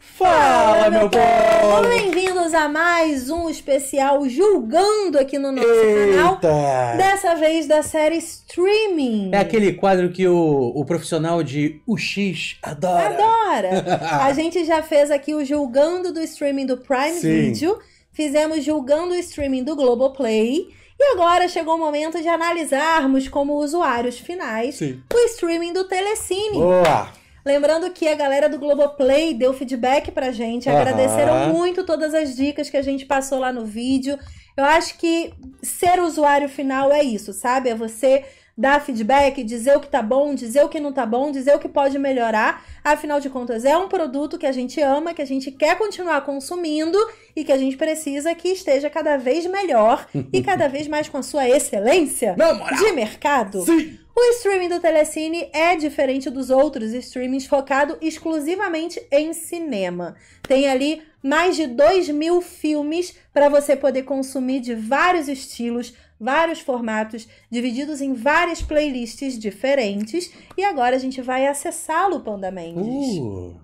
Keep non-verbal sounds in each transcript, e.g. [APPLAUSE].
Fala, meu povo! Bem-vindos a mais um especial Julgando aqui no nosso Eita. canal. Dessa vez da série Streaming. É aquele quadro que o, o profissional de UX adora. Adora! [LAUGHS] a gente já fez aqui o Julgando do Streaming do Prime Sim. Video. Fizemos Julgando o Streaming do Globoplay. Play. E agora chegou o momento de analisarmos como usuários finais Sim. o streaming do Telecine. Boa! Lembrando que a galera do Globoplay deu feedback pra gente, agradeceram muito todas as dicas que a gente passou lá no vídeo. Eu acho que ser usuário final é isso, sabe? É você dar feedback, dizer o que tá bom, dizer o que não tá bom, dizer o que pode melhorar. Afinal de contas, é um produto que a gente ama, que a gente quer continuar consumindo e que a gente precisa que esteja cada vez melhor [LAUGHS] e cada vez mais com a sua excelência de mercado. Sim. O streaming do Telecine é diferente dos outros streamings focado exclusivamente em cinema. Tem ali mais de 2 mil filmes para você poder consumir de vários estilos, vários formatos, divididos em várias playlists diferentes. E agora a gente vai acessá-lo, o Panda Mendes. Uh.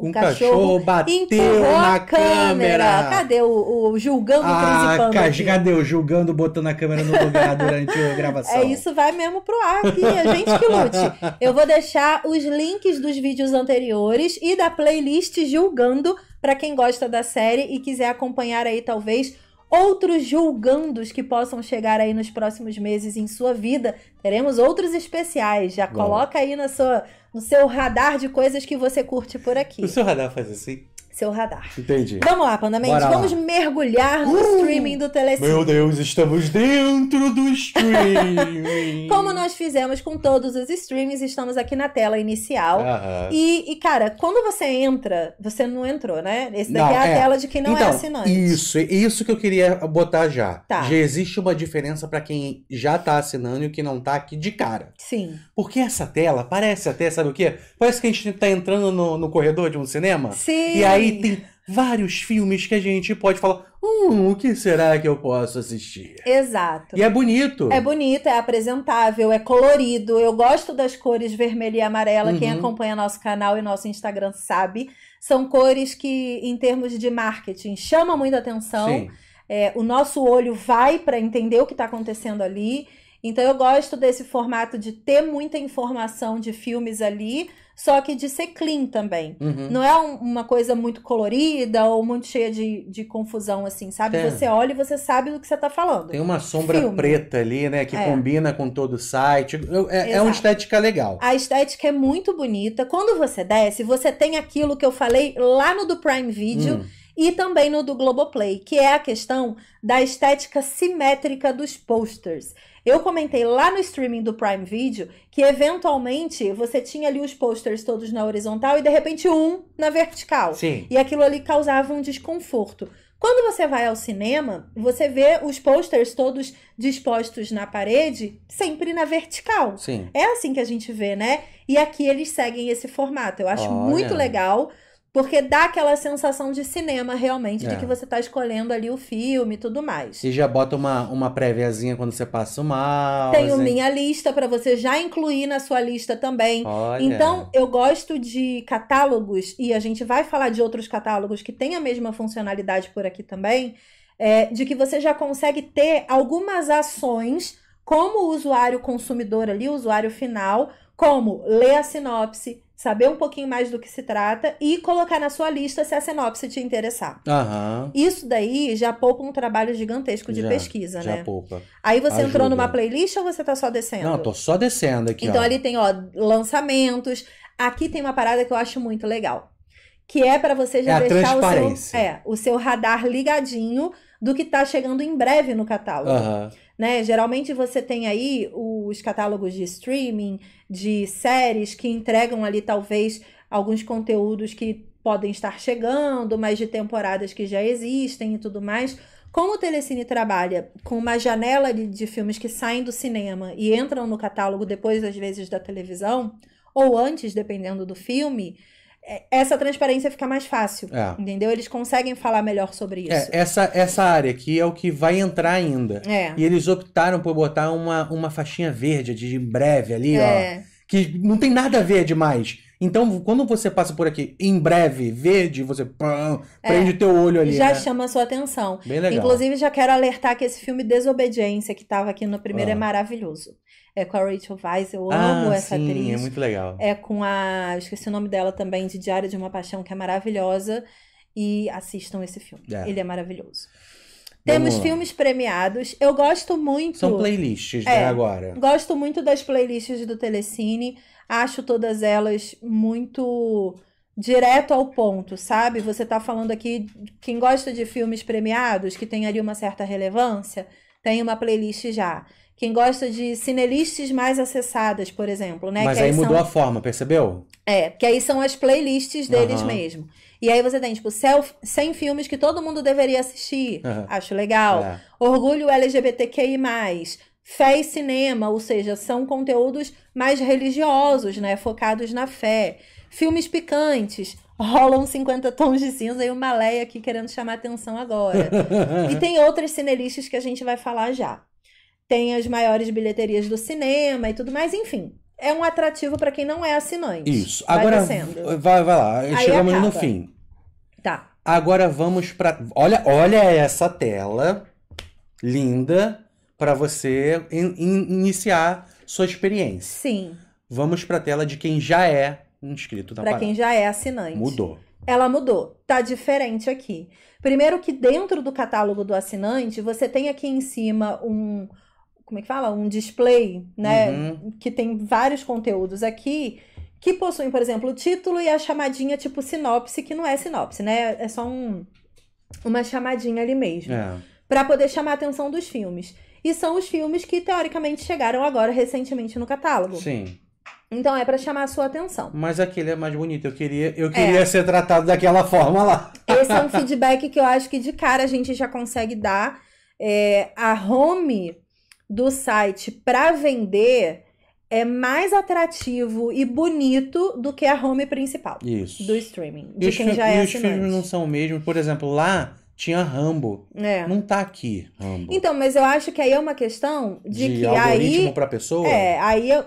Um, cachorro, cachorro bateu na câmera. câmera. Cadê o, o julgando ah, o Cadê o julgando botando a câmera no lugar durante a [LAUGHS] gravação? É isso, vai mesmo pro ar aqui, a gente que lute. [LAUGHS] Eu vou deixar os links dos vídeos anteriores e da playlist julgando para quem gosta da série e quiser acompanhar aí talvez outros julgandos que possam chegar aí nos próximos meses em sua vida. Teremos outros especiais. Já Bom. coloca aí na sua, no seu radar de coisas que você curte por aqui. O seu radar faz assim? seu radar. Entendi. Vamos lá, Pandamente. Vamos mergulhar no uh, streaming do Telecine. Meu Deus, estamos dentro do streaming. [LAUGHS] como nós fizemos com todos os streams, estamos aqui na tela inicial. Uh -huh. e, e, cara, quando você entra, você não entrou, né? Esse daqui não, é a é. tela de quem não é então, é assinante. Isso, é isso que eu queria botar já. Tá. Já existe uma diferença para quem já tá assinando e o que não tá aqui de cara. Sim. Porque essa tela parece até, sabe o quê? Parece que a gente tá entrando no, no corredor de um cinema. Sim. E aí aí tem vários filmes que a gente pode falar, hum, o que será que eu posso assistir? Exato. E é bonito. É bonito, é apresentável, é colorido. Eu gosto das cores vermelha e amarela. Uhum. Quem acompanha nosso canal e nosso Instagram sabe. São cores que, em termos de marketing, chamam muita atenção. É, o nosso olho vai para entender o que está acontecendo ali. Então eu gosto desse formato de ter muita informação de filmes ali, só que de ser clean também. Uhum. Não é um, uma coisa muito colorida ou muito cheia de, de confusão, assim, sabe? É. Você olha e você sabe do que você está falando. Tem uma sombra Filme. preta ali, né? Que é. combina com todo o site. É, é, uma estética legal. A estética é muito bonita. Quando você desce, você tem aquilo que eu falei lá no do Prime Video. Hum e também no do Globoplay, que é a questão da estética simétrica dos posters. Eu comentei lá no streaming do Prime Video que eventualmente você tinha ali os posters todos na horizontal e de repente um na vertical. Sim. E aquilo ali causava um desconforto. Quando você vai ao cinema, você vê os posters todos dispostos na parede, sempre na vertical. Sim. É assim que a gente vê, né? E aqui eles seguem esse formato. Eu acho Olha. muito legal porque dá aquela sensação de cinema, realmente, é. de que você tá escolhendo ali o filme e tudo mais. E já bota uma, uma préviazinha quando você passa o mouse. Tenho hein? Assim. minha lista para você já incluir na sua lista também. Olha. Então, eu gosto de catálogos, e a gente vai falar de outros catálogos que têm a mesma funcionalidade por aqui também, é, de que você já consegue ter algumas ações como usuário consumidor ali, usuário final, como ler a sinopse, saber um pouquinho mais do que se trata e colocar na sua lista se a sinopse te interessar. Aham. Isso daí já poupa um trabalho gigantesco de já, pesquisa, já né? Já poupa. Aí você Ajuda. entrou numa playlist ou você tá só descendo? Não, tô só descendo aqui. Então ó. ali tem, ó, lançamentos. Aqui tem uma parada que eu acho muito legal. Que é para você já é deixar o seu, é, o seu radar ligadinho do que tá chegando em breve no catálogo. Aham né? Geralmente você tem aí os catálogos de streaming, de séries que entregam ali talvez alguns conteúdos que podem estar chegando, mas de temporadas que já existem e tudo mais. Como o Telecine trabalha com uma janela de, de filmes que saem do cinema e entram no catálogo depois, às vezes, da televisão, ou antes, dependendo do filme, é, essa transparência fica mais fácil. É. Entendeu? Eles conseguem falar melhor sobre é, isso. É, essa, essa área aqui é o que vai entrar ainda. É. E eles optaram por botar uma, uma faixinha verde de em breve ali, ó. É. Que não tem nada a ver demais. Então, quando você passa por aqui, em breve, verde, você pam, prende o teu olho ali. Já né? chama a sua atenção. Bem legal. Inclusive, já quero alertar que esse filme Desobediência, que estava aqui no primeiro, ah. é maravilhoso é com a Rachel Weisz, eu ah, amo ah, essa sim, é atriz. É muito legal. É com a. Esqueci o nome dela também, de Diário de uma Paixão, que é maravilhosa. E assistam esse filme. É. Ele é maravilhoso. Temos filmes premiados. Eu gosto muito. São playlists, é, né, agora? Gosto muito das playlists do Telecine. Acho todas elas muito direto ao ponto, sabe? Você tá falando aqui, quem gosta de filmes premiados, que tem ali uma certa relevância, tem uma playlist já quem gosta de cinelists mais acessadas, por exemplo, né? Mas que aí, aí mudou são... a forma, percebeu? É, que aí são as playlists deles uhum. mesmo. E aí você tem, tipo, 100 filmes que todo mundo deveria assistir. Uhum. Acho legal. É. Orgulho LGBTQI+. Fé e cinema, ou seja, são conteúdos mais religiosos, né? Focados na fé. Filmes picantes, rolam 50 tons de cinza e o Malé aqui querendo chamar atenção agora. [LAUGHS] e tem outras cinelistas que a gente vai falar já tem as maiores bilheterias do cinema e tudo mais, enfim. É um atrativo para quem não é assinante. Isso. Vai Agora descendo. vai, vai lá, Aí chegamos acaba. no fim. Tá. Agora vamos para Olha, olha essa tela linda para você in in iniciar sua experiência. Sim. Vamos para a tela de quem já é inscrito na Para quem já é assinante. Mudou. Ela mudou. Tá diferente aqui. Primeiro que dentro do catálogo do assinante, você tem aqui em cima um como é que fala? Um display, né? Uhum. Que tem vários conteúdos aqui que possuem, por exemplo, o título e a chamadinha tipo sinopse, que não é sinopse, né? É só um, uma chamadinha ali mesmo. É. para poder chamar a atenção dos filmes. E são os filmes que, teoricamente, chegaram agora recentemente no catálogo. Sim. Então é para chamar a sua atenção. Mas aquele é mais bonito. Eu queria, eu é. queria é. ser tratado daquela forma lá. Esse é um [LAUGHS] feedback que eu acho que de cara a gente já consegue dar. É, a Home do site para vender é mais atrativo e bonito do que a home principal Isso. do streaming. De e quem os, já é e os filmes não são o mesmo. Por exemplo, lá tinha Rambo. É. Não tá aqui, Rambo. Então, mas eu acho que aí é uma questão de, de que algoritmo aí... algoritmo pra pessoa? É, aí eu...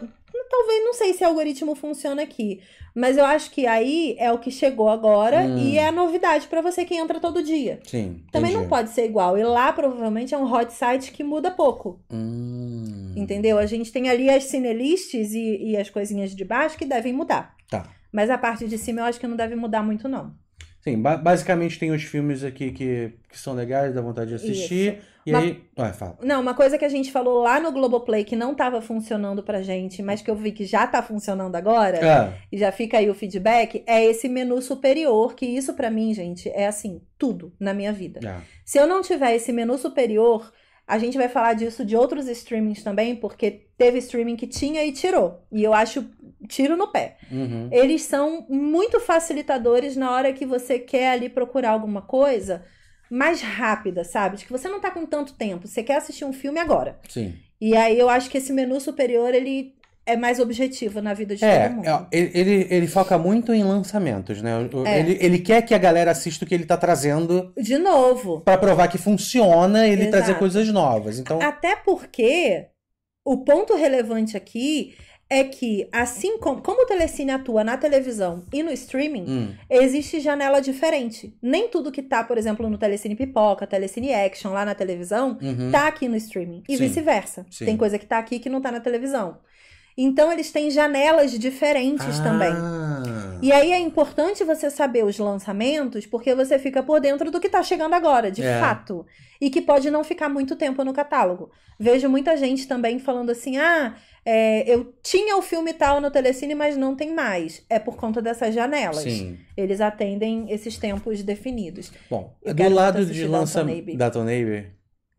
Talvez, não sei se algoritmo funciona aqui. Mas eu acho que aí é o que chegou agora hum. e é a novidade para você que entra todo dia. Sim. Também entendi. não pode ser igual. E lá provavelmente é um hot site que muda pouco. Hum. Entendeu? A gente tem ali as cinelists e, e as coisinhas de baixo que devem mudar. Tá. Mas a parte de cima eu acho que não deve mudar muito, não. Sim, basicamente tem os filmes aqui que, que são legais, dá vontade de assistir. Isso. E uma... aí. Ué, fala. Não, uma coisa que a gente falou lá no Globoplay que não estava funcionando pra gente, mas que eu vi que já está funcionando agora, é. e já fica aí o feedback, é esse menu superior, que isso para mim, gente, é assim, tudo na minha vida. É. Se eu não tiver esse menu superior, a gente vai falar disso de outros streamings também, porque teve streaming que tinha e tirou. E eu acho tiro no pé. Uhum. Eles são muito facilitadores na hora que você quer ali procurar alguma coisa mais rápida, sabe? De que você não tá com tanto tempo, você quer assistir um filme agora. Sim. E aí eu acho que esse menu superior, ele é mais objetivo na vida de é, todo mundo. É, ele, ele, ele foca muito em lançamentos, né? É. Ele, ele quer que a galera assista o que ele tá trazendo. De novo. para provar que funciona ele Exato. trazer coisas novas. Então... Até porque o ponto relevante aqui é que, assim como, como o Telecine atua na televisão e no streaming, hum. existe janela diferente. Nem tudo que tá, por exemplo, no Telecine Pipoca, Telecine Action, lá na televisão, uhum. tá aqui no streaming. E vice-versa. Tem coisa que tá aqui que não tá na televisão. Então, eles têm janelas diferentes ah. também. E aí é importante você saber os lançamentos, porque você fica por dentro do que está chegando agora, de é. fato. E que pode não ficar muito tempo no catálogo. Vejo muita gente também falando assim: ah, é, eu tinha o filme tal no Telecine, mas não tem mais. É por conta dessas janelas. Sim. Eles atendem esses tempos definidos. Bom, eu do lado de lançamento da Tonabe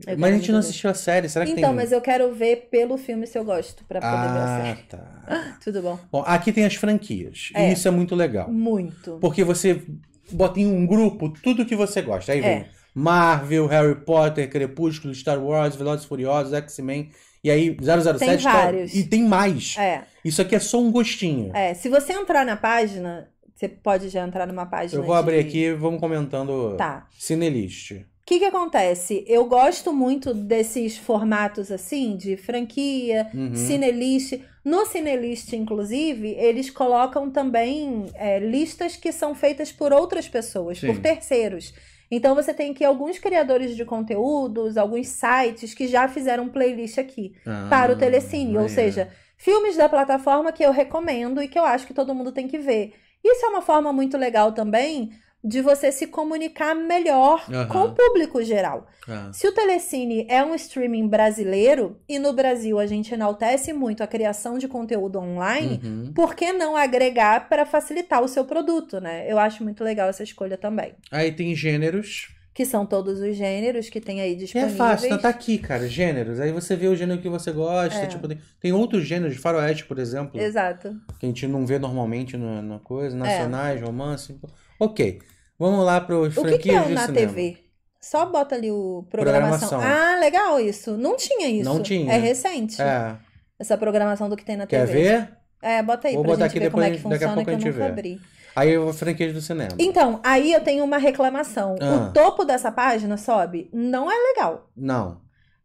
eu mas a gente não ver. assistiu a série, será que então, tem... mas eu quero ver pelo filme se eu gosto, pra poder ah, ver a ah, série. tá. [LAUGHS] Tudo bom. Bom, aqui tem as franquias, é. e isso é muito legal. Muito. Porque você bota em um grupo tudo que você gosta, aí é. vem Marvel, Harry Potter, Crepúsculo, Star Wars, Velozes Furiosos, X-Men... E aí, 007... Tem tá- vários. Tá... E tem mais. É. Isso aqui é só um gostinho. É, se você entrar na página, você pode já entrar numa página. Eu vou de... abrir aqui e vamos comentando. Tá. Cinelist. O que, que acontece? Eu gosto muito desses formatos assim, de franquia, uhum. cinelist. No cinelist, inclusive, eles colocam também é, listas que são feitas por outras pessoas, Sim. por terceiros. Então você tem que alguns criadores de conteúdos, alguns sites que já fizeram playlist aqui ah, para o Telecine, é. ou seja, filmes da plataforma que eu recomendo e que eu acho que todo mundo tem que ver. Isso é uma forma muito legal também de você se comunicar melhor uhum. com o público geral. É. Se o Telecine é um streaming brasileiro e no Brasil a gente enaltece muito a criação de conteúdo online, uhum. por que não agregar para facilitar o seu produto, né? Eu acho muito legal essa escolha também. Aí tem gêneros que são todos os gêneros que tem aí disponíveis. É fácil, tá, tá aqui, cara, gêneros. Aí você vê o gênero que você gosta, é. tipo, tem, tem outros gêneros, faroeste, por exemplo. Exato. Que a gente não vê normalmente na, na coisa, é. nacionais, é. romance. Ok. Vamos lá para os franquias O que, que é na TV? Só bota ali o programação. programação. Ah, legal isso. Não tinha isso. Não tinha. É recente. É. Essa programação do que tem na Quer TV. Quer ver? É, bota aí Vou pra botar gente aqui ver depois, como é que funciona, daqui a pouco a gente vê. Abri. Aí eu vou franquias do cinema. Então, aí eu tenho uma reclamação. Ah. O topo dessa página, sobe, não é legal. Não.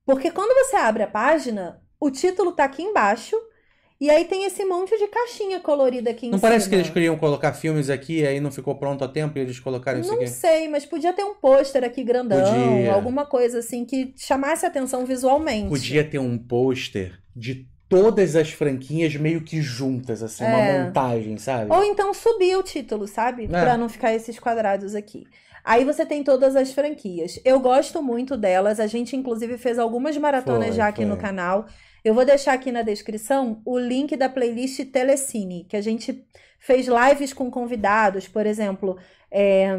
Porque quando você abre a página, o título tá aqui embaixo e aí tem esse monte de caixinha colorida aqui em não cima. Não parece que eles queriam colocar filmes aqui e aí não ficou pronto a tempo e eles colocaram isso aqui? Não sei, mas podia ter um pôster aqui grandão, podia. alguma coisa assim que chamasse atenção visualmente. Podia ter um pôster de todas as franquinhas meio que juntas, assim, é. uma montagem, sabe? Ou então subir o título, sabe? É. Pra não ficar esses quadrados aqui. Aí você tem todas as franquias. Eu gosto muito delas. A gente, inclusive, fez algumas maratonas foi, já aqui foi. no canal. Eu vou deixar aqui na descrição o link da playlist Telecine, que a gente fez lives com convidados, por exemplo. É...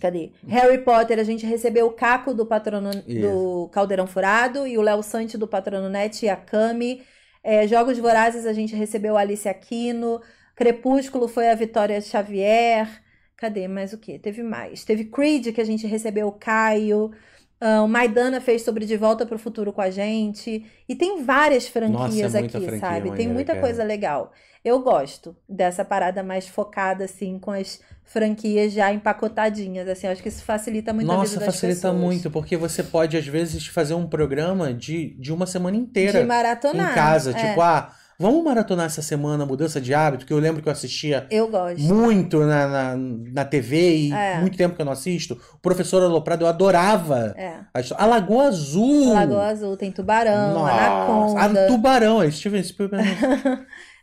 Cadê? Harry Potter, a gente recebeu o Caco do Patrono do Caldeirão Furado e o Léo Sante do Net e a Cami. É, Jogos Vorazes, a gente recebeu a Alice Aquino. Crepúsculo foi a Vitória Xavier. Cadê mais o que? Teve mais. Teve Creed, que a gente recebeu o Caio. Uh, o Maidana fez sobre De Volta para o Futuro com a gente. E tem várias franquias Nossa, é aqui, franquia, sabe? Tem muita cara. coisa legal. Eu gosto dessa parada mais focada, assim, com as franquias já empacotadinhas, assim. acho que isso facilita muito Nossa, a vida das facilita pessoas. muito, porque você pode, às vezes, fazer um programa de, de uma semana inteira. De maratonar. Em casa, é. tipo, ah... Vamos maratonar essa semana Mudança de Hábito, que eu lembro que eu assistia eu muito na, na, na, TV e é. muito tempo que eu não assisto. O professor Aloprado, eu adorava. É. A, Lagoa Azul. A Lagoa Azul, tem Tubarão, Nossa. Anaconda. A Tubarão, é Steven [LAUGHS] Spielberg.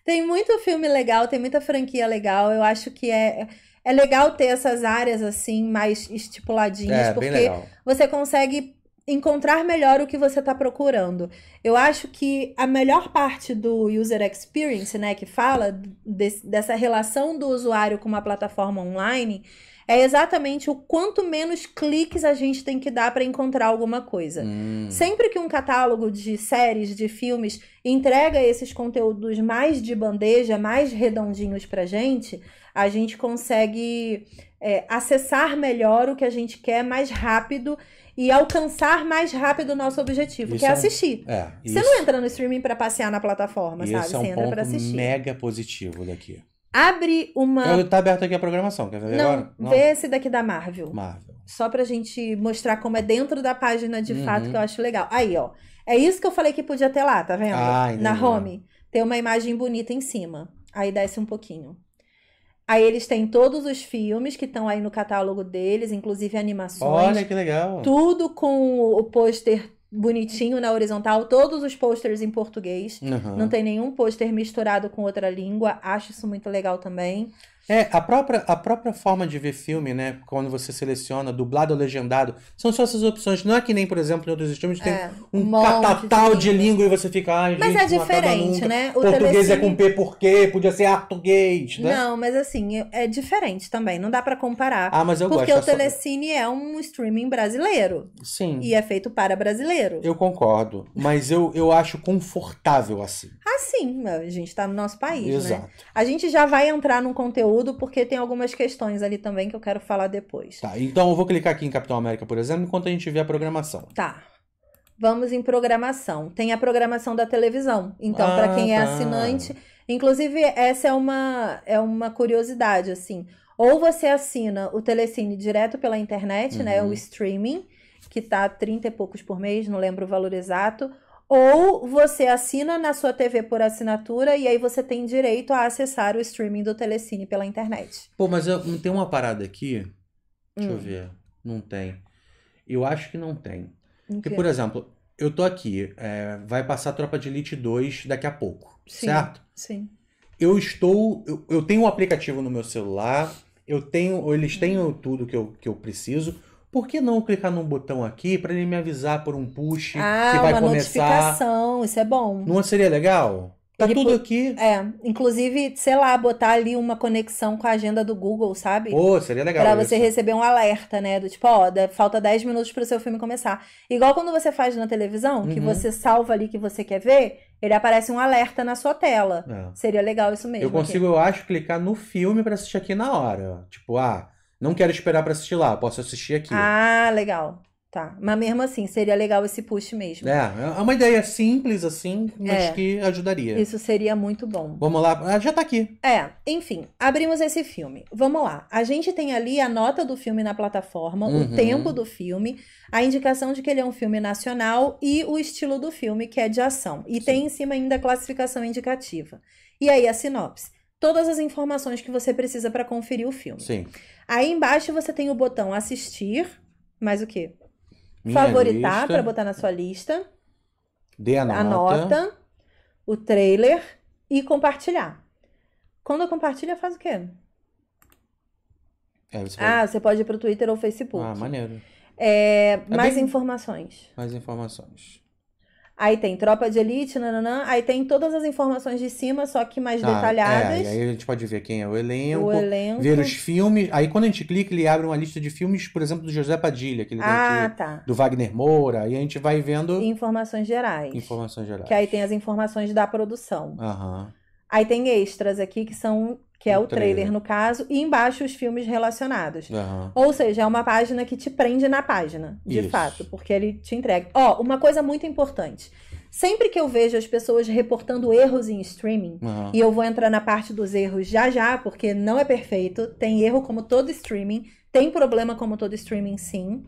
tem muito filme legal, tem muita franquia legal. Eu acho que é é legal ter essas áreas assim mais estipuladinhas, é, porque você consegue encontrar melhor o que você está procurando. Eu acho que a melhor parte do user experience, né, que fala dessa relação do usuário com uma plataforma online, é exatamente o quanto menos cliques a gente tem que dar para encontrar alguma coisa. Hum. Sempre que um catálogo de séries, de filmes entrega esses conteúdos mais de bandeja, mais redondinhos para gente, a gente consegue é, acessar melhor o que a gente quer mais rápido e alcançar mais rápido o nosso objetivo, isso que é, é assistir. É, Você isso, não entra no streaming para passear na plataforma, sabe? Você é um entra ponto assistir. mega positivo daqui. Abre uma. Está tá aberto aqui a programação, quer ver não, agora? Não, vê esse daqui da Marvel. Marvel. Só pra gente mostrar como é dentro da página de uhum. fato que eu acho legal. Aí, ó. É isso que eu falei que podia ter lá, tá vendo? Ah, na é. home. Tem uma imagem bonita em cima. Aí desce um pouquinho. Aí eles têm todos os filmes que estão aí no catálogo deles, inclusive animações. Olha que legal. Tudo com o pôster bonitinho na horizontal, todos os posters em português. Uhum. Não tem nenhum pôster misturado com outra língua. Acho isso muito legal também. É, a própria, a própria forma de ver filme, né? Quando você seleciona dublado ou legendado, são só essas opções. Não é que nem, por exemplo, em outros streams tem é, um, um catatal de, de língua e você fica. Ah, mas é diferente, né? O português é telecine... é com P por quê? Podia ser português, né? Não, mas assim, é, é diferente também. Não dá para comparar. Ah, mas eu porque gosto. o é Telecine só... é um streaming brasileiro. Sim. E é feito para brasileiro. Eu concordo. Mas eu, eu acho confortável assim. Ah, sim. A gente tá no nosso país, né? Exato. né? A gente já vai entrar num conteúdo conteúdo, porque tem algumas questões ali também que eu quero falar depois. Tá, então eu vou clicar aqui em Capitão América, por exemplo, enquanto a gente vê a programação. Tá. Vamos em programação. Tem a programação da televisão. Então, ah, para quem é tá. assinante, inclusive essa é uma é uma curiosidade assim. Ou você assina o Telecine direto pela internet, uhum. né, o uhum. streaming, que tá 30 e poucos por mês, não lembro o valor exato ou você assina na sua TV por assinatura e aí você tem direito a acessar o streaming do Telecine pela internet. Pô, mas eu, não tem uma parada aqui? Deixa hum. eu ver. Não tem. Eu acho que não tem. Porque, por exemplo, eu tô aqui, é, vai passar a Tropa de Elite 2 daqui a pouco, sim, certo? Sim. Eu estou. Eu, eu tenho um aplicativo no meu celular, eu tenho. Eles têm tudo que eu, que eu preciso por que não clicar num botão aqui para ele me avisar por um push ah, que vai uma começar? notificação, isso é bom. Não seria legal? Tá ele tudo aqui. É, inclusive, sei lá, botar ali uma conexão com a agenda do Google, sabe? Pô, oh, seria legal. Pra isso. você receber um alerta, né? Do tipo, ó, falta 10 minutos para o seu filme começar. Igual quando você faz na televisão, uhum. que você salva ali que você quer ver, ele aparece um alerta na sua tela. É. Seria legal isso mesmo. Eu consigo, aqui. eu acho, clicar no filme para assistir aqui na hora. Tipo, ah, não quero esperar para assistir lá, posso assistir aqui. Ah, legal. Tá. Mas mesmo assim, seria legal esse push mesmo. É, é uma ideia simples assim, mas é. que ajudaria. Isso seria muito bom. Vamos lá, ah, já tá aqui. É, enfim, abrimos esse filme. Vamos lá. A gente tem ali a nota do filme na plataforma, uhum. o tempo do filme, a indicação de que ele é um filme nacional e o estilo do filme, que é de ação. E Sim. tem em cima ainda a classificação indicativa. E aí a sinopse todas as informações que você precisa para conferir o filme. Sim. Aí embaixo você tem o botão assistir, mais o quê? Minha Favoritar para botar na sua lista. Dê a nota. A nota, o trailer e compartilhar. Quando compartilha, faz o quê? É, você ah, pode... Ah, você pode ir para o Twitter ou Facebook. Ah, maneiro. É, é mais bem... informações. Mais informações. Aí tem tropa de elite, nananã. Aí tem todas as informações de cima, só que mais ah, detalhadas. É, aí a gente pode ver quem é o elenco, o elenco, ver os filmes. Aí quando a gente clica, ele abre uma lista de filmes, por exemplo, do José Padilha, que ele ah, tá. do Wagner Moura. E a gente vai vendo. Informações gerais. Informações gerais. Que aí tem as informações da produção. Aham. Aí tem extras aqui que são que é o, o trailer, trailer, no caso, e embaixo os filmes relacionados. Uhum. Ou seja, é uma página que te prende na página, de Isso. fato, porque ele te entrega. Ó, oh, uma coisa muito importante. Sempre que eu vejo as pessoas reportando erros em streaming, uhum. e eu vou entrar na parte dos erros já já, porque não é perfeito, tem erro como todo streaming, tem problema como todo streaming, sim.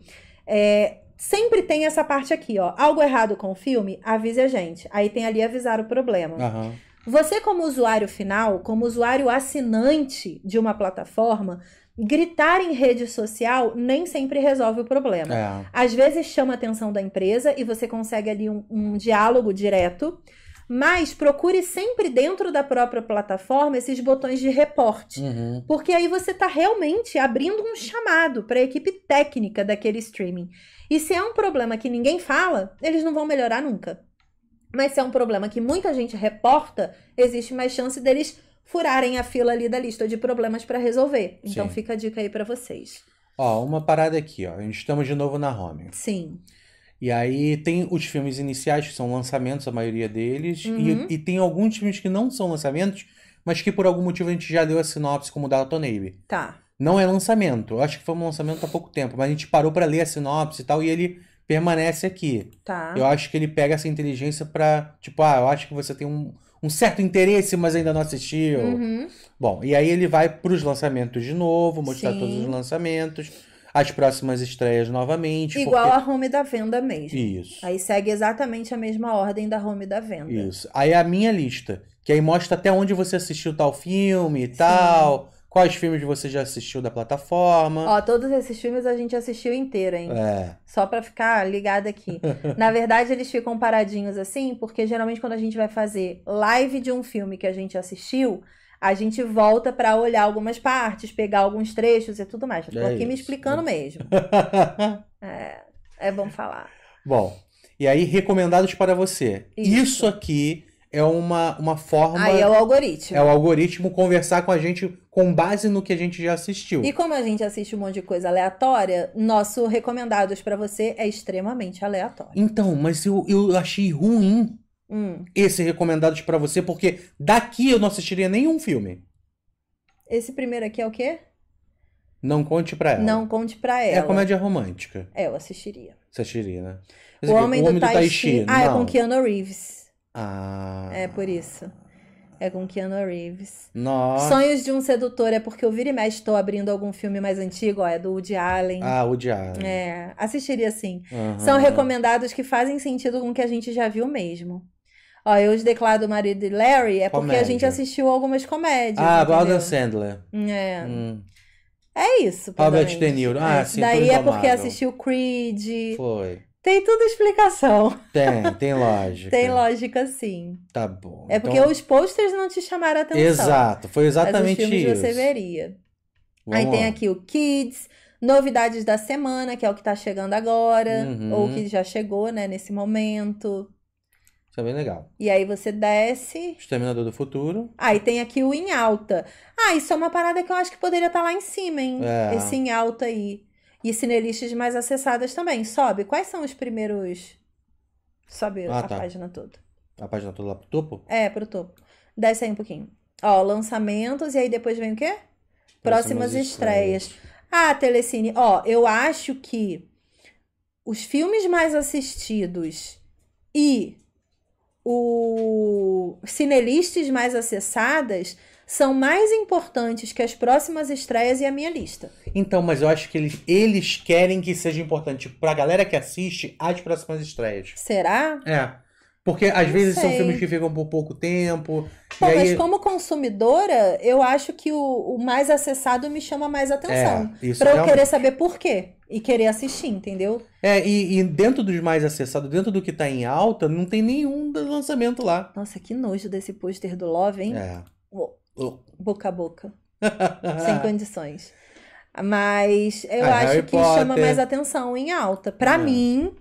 É, sempre tem essa parte aqui, ó. Algo errado com o filme, avise a gente. Aí tem ali avisar o problema. Uhum. Você, como usuário final, como usuário assinante de uma plataforma, gritar em rede social nem sempre resolve o problema. É. Às vezes chama a atenção da empresa e você consegue ali um, um diálogo direto. Mas procure sempre dentro da própria plataforma esses botões de reporte. Uhum. Porque aí você está realmente abrindo um chamado para a equipe técnica daquele streaming. E se é um problema que ninguém fala, eles não vão melhorar nunca. Mas se é um problema que muita gente reporta, existe mais chance deles furarem a fila ali da lista de problemas para resolver. Então Sim. fica a dica aí para vocês. Ó, uma parada aqui, ó. a gente Estamos de novo na home. Sim. E aí tem os filmes iniciais, que são lançamentos, a maioria deles, uhum. e, e, tem alguns filmes que não são lançamentos, mas que por algum motivo a gente já deu a sinopse como Dalton Abe. Tá. Não é lançamento, eu acho que foi um lançamento há pouco tempo, mas a gente parou para ler a sinopse e tal, e ele permanece aqui. Tá. Eu acho que ele pega essa inteligência pra, tipo, ah, eu acho que você tem um, um certo interesse, mas ainda não assistiu. Uhum. Bom, e aí ele vai pros lançamentos de novo, mostrar Sim. todos os lançamentos, as próximas estreias novamente. Igual porque... a home da venda mesmo. Isso. Aí segue exatamente a mesma ordem da home da venda. Isso. Aí é a minha lista, que aí mostra até onde você assistiu tal filme e tal. Quais filmes você já assistiu da plataforma? Ó, todos esses filmes a gente assistiu inteiro, hein? É. Só pra ficar ligado aqui. [LAUGHS] Na verdade, eles ficam paradinhos assim, porque geralmente quando a gente vai fazer live de um filme que a gente assistiu, a gente volta para olhar algumas partes, pegar alguns trechos e tudo mais. Eu tô é aqui isso. me explicando mesmo. [LAUGHS] é, é bom falar. Bom, e aí recomendados para você. Isso, isso aqui é uma, uma forma. Aí é o algoritmo. É o algoritmo conversar com a gente com base no que a gente já assistiu. E como a gente assiste um monte de coisa aleatória, nosso recomendados para você é extremamente aleatório. Então, mas eu, eu achei ruim hum. esse recomendados para você, porque daqui eu não assistiria nenhum filme. Esse primeiro aqui é o quê? Não conte pra ela. Não conte pra é ela. É comédia romântica. É, eu assistiria. Você assistiria, né? o, Homem o Homem, do, do Tai Chi. Ah, não. é com Keanu Reeves. Ah. É por isso. É com Keanu Reeves. Nossa. Sonhos de um Sedutor é porque eu vira e mexe estou abrindo algum filme mais antigo, ó, é do Woody Allen. Ah, Woody Allen. É, assistiria sim. Uhum. São recomendados que fazem sentido com o que a gente já viu mesmo. Ó, eu os declaro o marido de Larry é Comédia. porque a gente assistiu algumas comédias. Ah, Golden Sandler. É. Hum. É isso. Robert De Niro. Ah, é. sim. Daí é porque assistiu Creed. Foi. Tem tudo explicação. Tem, [LAUGHS] tem lógica. tem lógica, sim. Tá bom. É porque então... os posters não te chamaram a atenção. Exato, foi exatamente mas os filmes isso. você veria. Vamos Aí lá. tem aqui o Kids, novidades da semana, que é o que tá chegando agora, uhum. ou que já chegou, né, nesse momento. Isso é bem legal. E aí você desce. Exterminador do Futuro. Aí ah, tem aqui o Em Alta. Ah, isso é uma parada que eu acho que poderia estar tá lá em cima, hein? É. Esse Em Alta aí. E cinelistas mais acessadas também. Sobe. Quais são os primeiros. Sobe ah, a tá. página toda. A página toda lá pro topo? É, pro topo. Desce aí um pouquinho. Ó, lançamentos, e aí depois vem o quê? Próximas, Próximas estreias. estreias. Ah, Telecine, ó, eu acho que os filmes mais assistidos e o cinelistas mais acessadas são mais importantes que as próximas estreias e a minha lista. Então, mas eu acho que eles, eles querem que seja importante pra galera que assiste as próximas estreias. Será? É. Porque às não vezes sei. são filmes que ficam por pouco tempo. Pô, aí... mas como consumidora, eu acho que o, o, mais acessado me chama mais atenção. É, isso pra realmente. eu querer saber por quê. E querer assistir, entendeu? É, e, e, dentro dos mais acessados, dentro do que tá em alta, não tem nenhum lançamento lá. Nossa, que nojo desse pôster do Love, hein? É boca a boca. [LAUGHS] sem condições. Mas eu é acho Harry que Potter. chama mais atenção em alta. Para é. mim,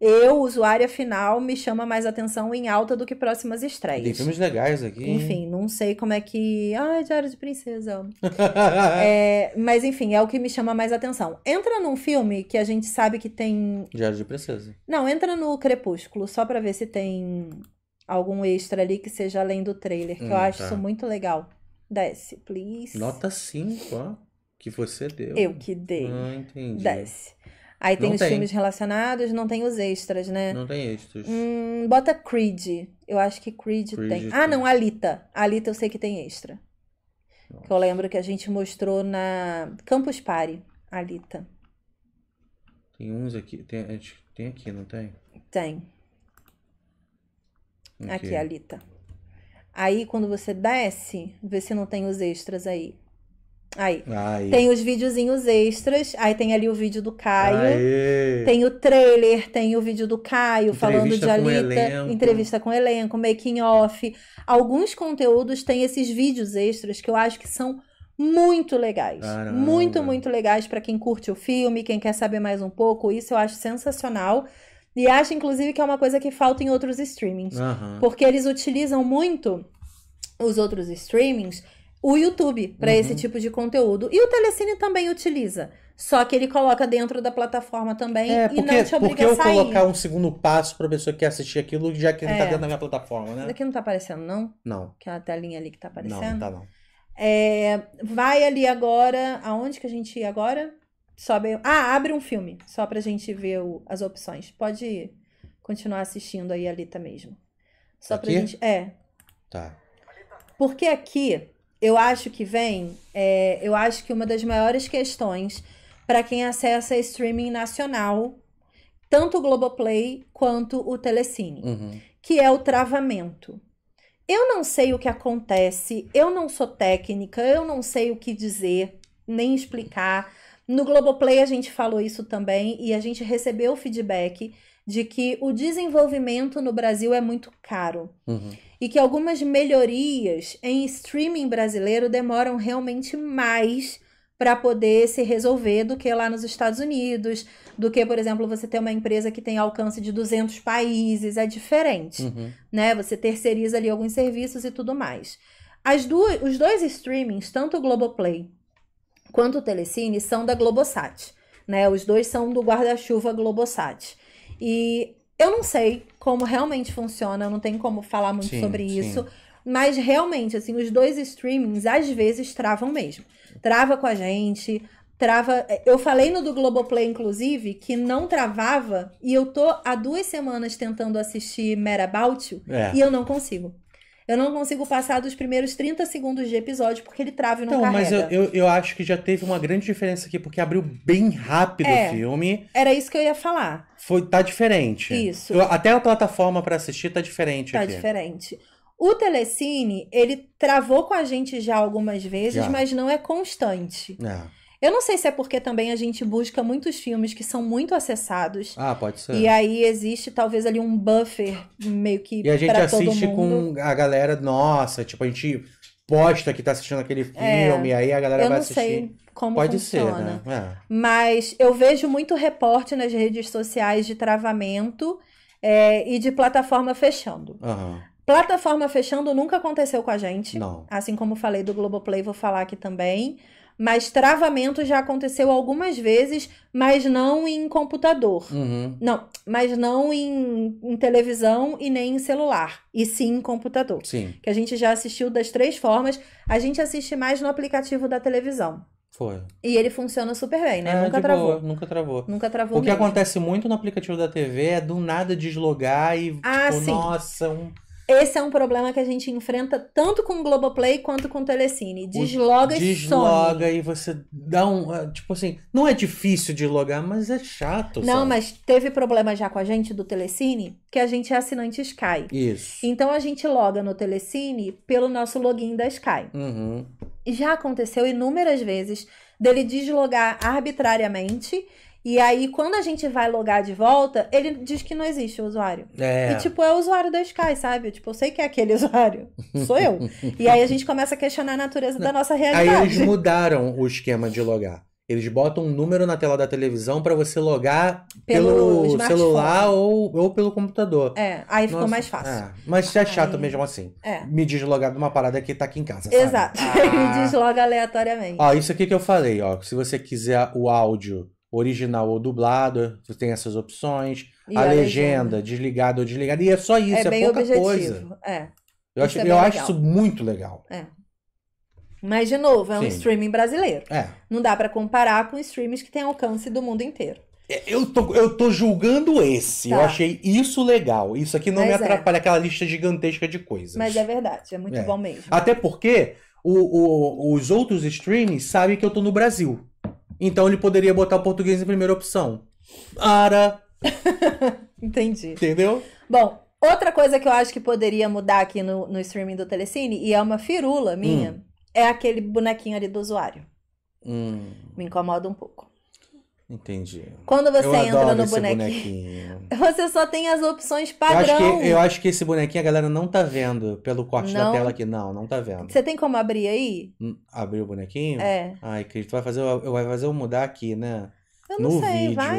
eu, usuária final, me chama mais atenção em alta do que próximas estreias. Tem filmes legais aqui. Hein? Enfim, não sei como é que. Ah, Diário de Princesa. [LAUGHS] é, mas enfim, é o que me chama mais atenção. Entra num filme que a gente sabe que tem. Diário de Princesa. Não, entra no Crepúsculo, só pra ver se tem algum extra ali que seja além do trailer, que hum, eu acho tá. isso muito legal. Desce, please. Nota 5, ó. Que você deu. Eu que dei. Ah, entendi. Desce. Aí tem não os tem. filmes relacionados, não tem os extras, né? Não tem extras. Hum, bota Creed. Eu acho que Creed, Creed tem. tem. Ah, não, Alita. Alita eu sei que tem extra. Nossa. Que eu lembro que a gente mostrou na Campus Party, Alita. Tem uns aqui. Tem, tem aqui, não tem? Tem. Okay. Aqui, Alita. Aí, quando você desce, vê se não tem os extras aí. Aí. Tem os videozinhos extras. Aí tem ali o vídeo do Caio. Aê. Tem o trailer, tem o vídeo do Caio entrevista falando de Alita. Elenco. Entrevista com elenco, making off. Alguns conteúdos têm esses vídeos extras que eu acho que são muito legais. Caramba. Muito, muito legais para quem curte o filme, quem quer saber mais um pouco. Isso eu acho sensacional. E acho, inclusive, que é uma coisa que falta em outros streamings. Uhum. Porque eles utilizam muito os outros streamings, o YouTube, para uhum. esse tipo de conteúdo. E o Telecine também utiliza. Só que ele coloca dentro da plataforma também é, porque, e não te obriga porque eu colocar um segundo passo pra pessoa que quer assistir aquilo, já que é. não tá é. dentro da minha plataforma, né? Aqui não tá aparecendo, não? Não. Que é a telinha ali que tá aparecendo? Não, não tá não. É, vai ali agora. Aonde que a gente ia agora? Sobe... Ah, abre um filme, só pra gente ver o... as opções. Pode continuar assistindo aí a Alita mesmo. Só aqui? pra gente. É. Tá. Porque aqui eu acho que vem. É... eu acho que uma das maiores questões para quem acessa streaming nacional, tanto o Globoplay quanto o Telecine, uhum. que é o travamento. Eu não sei o que acontece, eu não sou técnica, eu não sei o que dizer, nem explicar. No Globoplay a gente falou isso também e a gente recebeu o feedback de que o desenvolvimento no Brasil é muito caro uhum. e que algumas melhorias em streaming brasileiro demoram realmente mais para poder se resolver do que lá nos Estados Unidos, do que, por exemplo, você ter uma empresa que tem alcance de 200 países, é diferente, uhum. né? Você terceiriza ali alguns serviços e tudo mais. As duas, os dois streamings, tanto o Globoplay quanto o Telecine são da Globosat, né? Os dois são do guarda-chuva Globosat. E eu não sei como realmente funciona, não tenho como falar muito sim, sobre sim. isso. Mas realmente, assim, os dois streamings às vezes travam mesmo. Trava com a gente, trava. É, eu falei no do Globoplay, inclusive, que não travava, e eu tô há duas semanas tentando assistir Merabout é. e eu não consigo. Eu não consigo passar dos primeiros 30 segundos de episódio porque ele trava e não então, carrega. Mas eu, eu, eu, acho que já teve uma grande diferença aqui, porque abriu bem rápido é, o filme. Era isso que eu ia falar. Foi, tá diferente. Isso. Eu, até a plataforma para assistir tá diferente tá aqui. Tá diferente. O Telecine, ele travou com a gente já algumas vezes, já. mas não é constante. É. Eu não sei se é porque também a gente busca muitos filmes que são muito acessados. Ah, pode ser. E aí existe talvez ali um buffer meio que. E a gente assiste com a galera, nossa, tipo, a gente posta que tá assistindo aquele é. filme, é, aí a galera vai assistir. não sei como Pode funciona. Ser, né? é. Mas eu vejo muito reporte nas redes sociais de travamento é, e de plataforma fechando. Uhum. Plataforma fechando nunca aconteceu com a gente. Não. Assim como falei do Globoplay, vou falar aqui também. Mas travamento já aconteceu algumas vezes, mas não em computador. Uhum. Não, mas não em, em, televisão e nem em celular. E sim em computador. Sim. Que a gente já assistiu das três formas. A gente assiste mais no aplicativo da televisão. Foi. E ele funciona super bem, né? É, nunca travou. Boa, nunca travou. Nunca travou. O que mesmo. acontece muito no aplicativo da TV é do nada deslogar e. Ah, tipo, sim. Nossa, um esse é um problema que a gente enfrenta tanto com o Globoplay quanto com o Telecine. Desloga, o, desloga e Desloga e você dá um. Ah, tipo assim, não é difícil deslogar, mas é chato. Não, sabe? mas teve problema já com a gente do Telecine, que a gente é assinante Sky. Isso. Então a gente loga no Telecine pelo nosso login da Sky. Uhum. Já aconteceu inúmeras vezes dele deslogar arbitrariamente e aí, quando a gente vai logar de volta, ele diz que não existe o usuário. É. E, tipo, é o usuário da Sky, sabe? Tipo, eu sei que é aquele [LAUGHS] usuário. Sou eu. e aí a gente começa a questionar a natureza não. da nossa realidade. Aí eles mudaram o esquema de logar. Eles botam um número na tela da televisão para você logar pelo, pelo celular ou, ou pelo computador. É, aí ficou Nossa, mais fácil. É, mas é chato aí... mesmo assim. É. Me deslogar de uma parada que tá aqui em casa. Exato. [LAUGHS] Ah. Me desloga aleatoriamente. Ó, isso aqui que eu falei, ó. Se você quiser o áudio original ou dublado, você tem essas opções. A, a, legenda, legenda desligada ou desligada. E é só isso, é, é bem pouca objetivo. coisa. É. Eu, acho, é eu acho isso muito legal. É. Mas, de novo, é Sim. um streaming brasileiro. É. Não dá para comparar com streams que têm alcance do mundo inteiro. É, eu tô, eu tô julgando esse. Tá. Eu achei isso legal. Isso aqui não Mas me é. atrapalha é. aquela lista gigantesca de coisas. Mas é verdade, é muito é. bom mesmo. Até porque o, o, os outros streamings sabem que eu tô no Brasil. Então ele poderia botar o português em primeira opção. Ara! [LAUGHS] Entendi. Entendeu? Bom, outra coisa que eu acho que poderia mudar aqui no, no streaming do Telecine, e é uma firula minha, hum. é aquele bonequinho ali do usuário. Hum. Me incomoda um pouco. Entendi. Quando você eu entra no bonequinho, bonequinho, [LAUGHS] você só tem as opções padrão. Eu acho, que, eu acho que esse bonequinho a galera não tá vendo pelo corte não. da tela aqui. Não, não tá vendo. Você tem como abrir aí? Hum, abrir o bonequinho? É. Ai, Cris, tu vai fazer, vai fazer eu mudar aqui, né? Eu não no sei, vídeo. vai.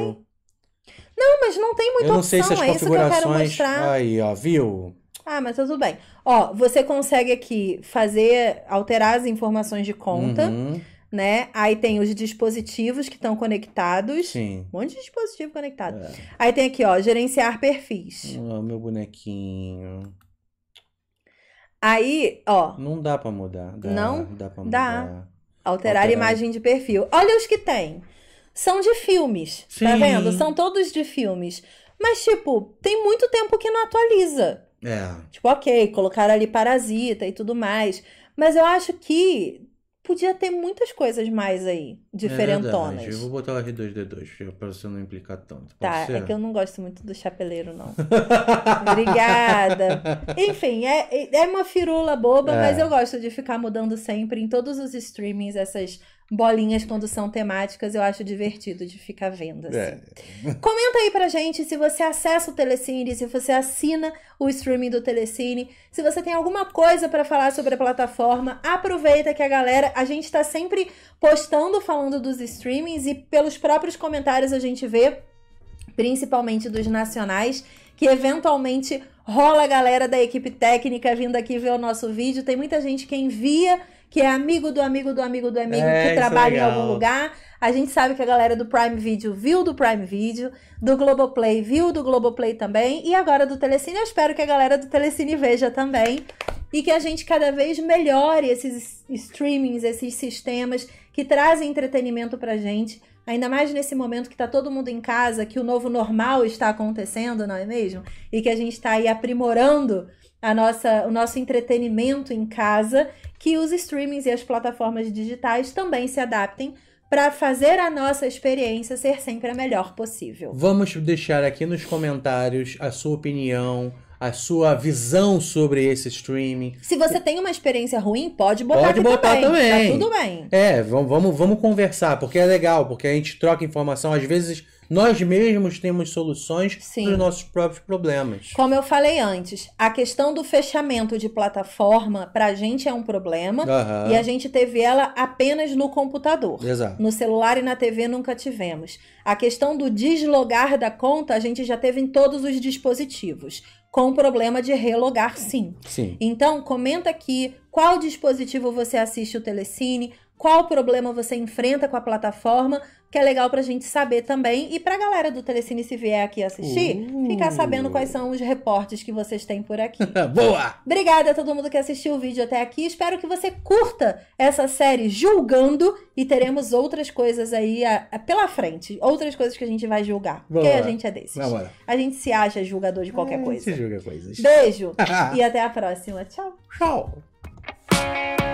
Não, mas não tem muita eu não opção, sei se as é configurações... isso que eu quero mostrar. Aí, ó, viu? Ah, mas tudo bem. Ó, você consegue aqui fazer, alterar as informações de conta. Uhum né? Aí tem os dispositivos que estão conectados. Sim. Um monte de dispositivo conectado. É. Aí tem aqui, ó, gerenciar perfis. Ah, meu bonequinho. Aí, ó. Não dá pra mudar. Dá, não? Dá pra mudar. Dá. Alterar, Alterar imagem de perfil. Olha os que tem. São de filmes. Tá Sim. Tá vendo? São todos de filmes. Mas, tipo, tem muito tempo que não atualiza. É. Tipo, ok, colocaram ali parasita e tudo mais. Mas eu acho que podia ter muitas coisas mais aí, é diferentonas. É eu vou botar o R2D2 pra você não implicar tanto. Pode tá, é ser? é que eu não gosto muito do chapeleiro, não. [LAUGHS] Obrigada. Enfim, é, é, é uma firula boba, é. mas eu gosto de ficar mudando sempre em todos os streamings essas bolinhas quando são temáticas, eu acho divertido de ficar vendo. Assim. É. [LAUGHS] Comenta aí pra gente se você acessa o Telecine, se você assina o streaming do Telecine, se você tem alguma coisa para falar sobre a plataforma, aproveita que a galera, a gente tá sempre postando falando dos streamings e pelos próprios comentários a gente vê, principalmente dos nacionais, que eventualmente rola a galera da equipe técnica vindo aqui ver o nosso vídeo. Tem muita gente que envia que é amigo do amigo do amigo do amigo é, que é trabalha é em algum lugar. A gente sabe que a galera do Prime Video viu do Prime Video, do Globoplay viu do Globoplay também, e agora do Telecine. Eu espero que a galera do Telecine veja também. E que a gente cada vez melhore esses streamings, esses sistemas que trazem entretenimento pra gente. Ainda mais nesse momento que está todo mundo em casa, que o novo normal está acontecendo, não é mesmo? E que a gente está aí aprimorando a nossa, o nosso entretenimento em casa, que os streamings e as plataformas digitais também se adaptem para fazer a nossa experiência ser sempre a melhor possível. Vamos deixar aqui nos comentários a sua opinião, a sua visão sobre esse streaming. Se você tem uma experiência ruim, pode botar Pode botar também. Tá também. Tá tudo bem. É, vamos, vamos conversar, porque é legal, porque a gente troca informação. Às vezes nós mesmos temos soluções Sim. para os nossos próprios problemas. Como eu falei antes, a questão do fechamento de plataforma para a gente é um problema uhum. e a gente teve ela apenas no computador. Exato. No celular e na TV nunca tivemos. A questão do deslogar da conta a gente já teve em todos os dispositivos com problema de relogar, sim. sim. Então, comenta aqui qual dispositivo você assiste o Telecine, qual problema você enfrenta com a plataforma, que é legal pra gente saber também. E pra galera do Telecine, se vier aqui assistir, uh. ficar sabendo quais são os reportes que vocês têm por aqui. [LAUGHS] Boa! Obrigada a todo mundo que assistiu o vídeo até aqui. Espero que você curta essa série julgando e teremos outras coisas aí a, a, pela frente. Outras coisas que a gente vai julgar. Vamos porque a gente é desses. Vamos a gente se acha julgador de qualquer coisa. Se julga coisas. Beijo [LAUGHS] e até a próxima. Tchau. Tchau.